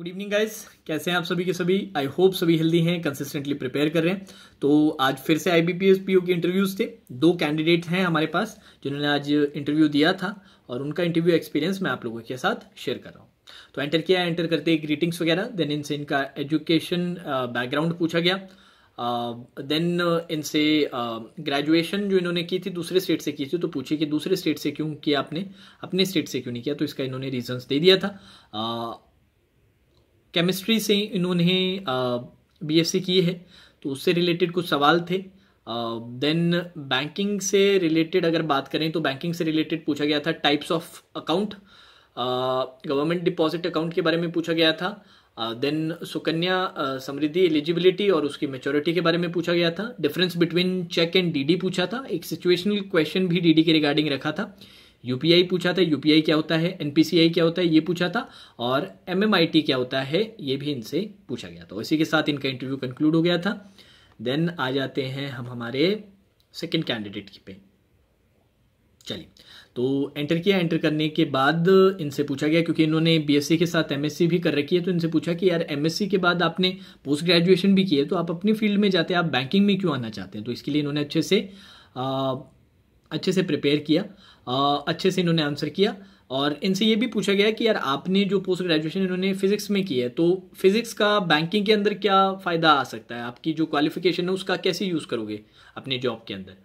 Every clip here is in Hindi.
गुड इवनिंग गाइज कैसे हैं आप सभी के सभी आई होप सभी हेल्दी हैं कंसिस्टेंटली प्रिपेयर कर रहे हैं तो आज फिर से I B P S P O के इंटरव्यूज़ थे दो कैंडिडेट हैं हमारे पास जिन्होंने आज इंटरव्यू दिया था और उनका इंटरव्यू एक्सपीरियंस मैं आप लोगों के साथ शेयर कर रहा हूँ तो एंटर किया एंटर करते ग्रीटिंग्स वगैरह देन इनसे इनका एजुकेशन बैकग्राउंड पूछा गया देन uh, इनसे ग्रेजुएशन uh, जो इन्होंने की थी दूसरे स्टेट से की थी तो पूछे कि दूसरे स्टेट से क्यों किया आपने अपने स्टेट से क्यों नहीं किया तो इसका इन्होंने रीजंस दे दिया था केमिस्ट्री से इन्होंने बीएससी की है तो उससे रिलेटेड कुछ सवाल थे देन बैंकिंग से रिलेटेड अगर बात करें तो बैंकिंग से रिलेटेड पूछा गया था types of account government deposit account के बारे में पूछा गया था then uh, Sukanya uh, Samriddhi eligibility और उसकी मेच्योरिटी के बारे में पूछा गया था difference between cheque and DD पूछा था एक सिचुएशनल क्वेश्चन भी डीडी के रिगार्डिंग रखा था यूपीआई पूछा था यूपीआई क्या होता है एनपीसीआई क्या होता है ये पूछा था और एमएमआईटी क्या होता है ये भी इनसे पूछा गया था तो इसी के साथ इनका इंटरव्यू कंक्लूड हो गया था देन आ जाते हैं हम हमारे सेकेंड कैंडिडेट पे चलिए तो एंटर किया एंटर करने के बाद इनसे पूछा गया क्योंकि इन्होंने बीएससी e के साथ एमएससी e भी कर रखी है तो इनसे पूछा कि यार एमएससी e के बाद आपने पोस्ट ग्रेजुएशन भी की है तो आप अपनी फील्ड में जाते हैं आप बैंकिंग में क्यों आना चाहते हैं तो इसके लिए इन्होंने अच्छे से आ, अच्छे से प्रिपेयर किया आ, अच्छे से इन्होंने आंसर किया और इनसे ये भी पूछा गया कि यार आपने जो पोस्ट ग्रेजुएशन इन्होंने फिजिक्स में की है तो फिजिक्स का बैंकिंग के अंदर क्या फ़ायदा आ सकता है आपकी जो क्वालिफिकेशन है उसका कैसे यूज़ करोगे अपने जॉब के अंदर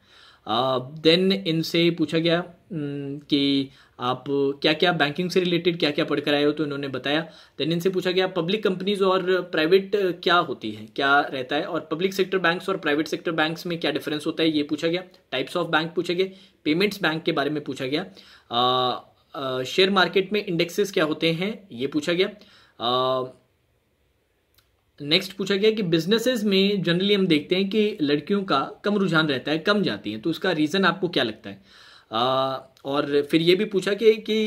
देन इनसे पूछा गया कि आप क्या क्या बैंकिंग से रिलेटेड क्या क्या पढ़कर आए हो तो इन्होंने बताया देन इनसे पूछा गया पब्लिक कंपनीज और प्राइवेट क्या होती है क्या रहता है और पब्लिक सेक्टर बैंक्स और प्राइवेट सेक्टर बैंक्स में क्या डिफरेंस होता है ये पूछा गया टाइप्स ऑफ बैंक पूछे गए पेमेंट्स बैंक के बारे में पूछा गया शेयर मार्केट में इंडेक्सेस क्या होते हैं ये पूछा गया नेक्स्ट पूछा गया कि बिजनेसेस में जनरली हम देखते हैं कि लड़कियों का कम रुझान रहता है कम जाती हैं तो उसका रीज़न आपको क्या लगता है आ, और फिर ये भी पूछा कि कि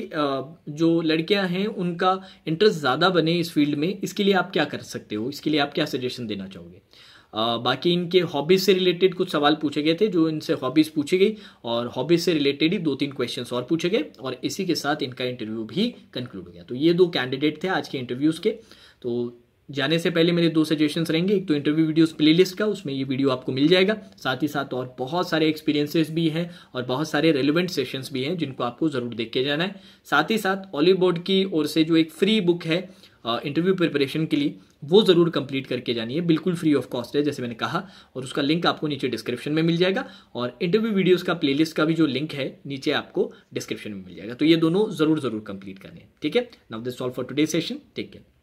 जो लड़कियां हैं उनका इंटरेस्ट ज़्यादा बने इस फील्ड में इसके लिए आप क्या कर सकते हो इसके लिए आप क्या सजेशन देना चाहोगे आ, बाकी इनके हॉबीज से रिलेटेड कुछ सवाल पूछे गए थे जो इनसे हॉबीज़ पूछी गई और हॉबीज से रिलेटेड ही दो तीन क्वेश्चंस और पूछे गए और इसी के साथ इनका इंटरव्यू भी कंक्लूड हो गया तो ये दो कैंडिडेट थे आज के इंटरव्यूज़ के तो जाने से पहले मेरे दो सजेशंस रहेंगे एक तो इंटरव्यू वीडियोस प्लेलिस्ट का उसमें ये वीडियो आपको मिल जाएगा साथ ही साथ और बहुत सारे एक्सपीरियंसेस भी हैं और बहुत सारे रेलिवेंट सेशंस भी हैं जिनको आपको ज़रूर देख के जाना है साथ ही साथ ऑलिव बोर्ड की ओर से जो एक फ्री बुक है इंटरव्यू प्रिपरेशन के लिए वो ज़रूर कंप्लीट करके जानिए बिल्कुल फ्री ऑफ कॉस्ट है जैसे मैंने कहा और उसका लिंक आपको नीचे डिस्क्रिप्शन में मिल जाएगा और इंटरव्यू वीडियोस का प्लेलिस्ट का भी जो लिंक है नीचे आपको डिस्क्रिप्शन में मिल जाएगा तो ये दोनों ज़रूर ज़रूर कंप्लीट करने ठीक है now this solve for today session take care